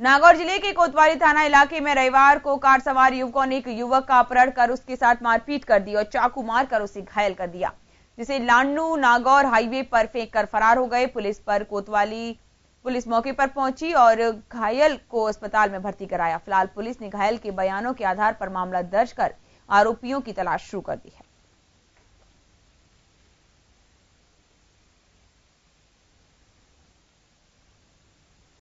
नागौर जिले के कोतवाली थाना इलाके में रविवार को कार सवार युवकों ने एक युवक का अपहरण कर उसके साथ मारपीट कर दी और चाकू मारकर उसे घायल कर दिया जिसे लांडू नागौर हाईवे पर फेंक कर फरार हो गए पुलिस पर कोतवाली पुलिस मौके पर पहुंची और घायल को अस्पताल में भर्ती कराया फिलहाल पुलिस ने घायल के बयानों के आधार पर मामला दर्ज कर आरोपियों की तलाश शुरू कर दी है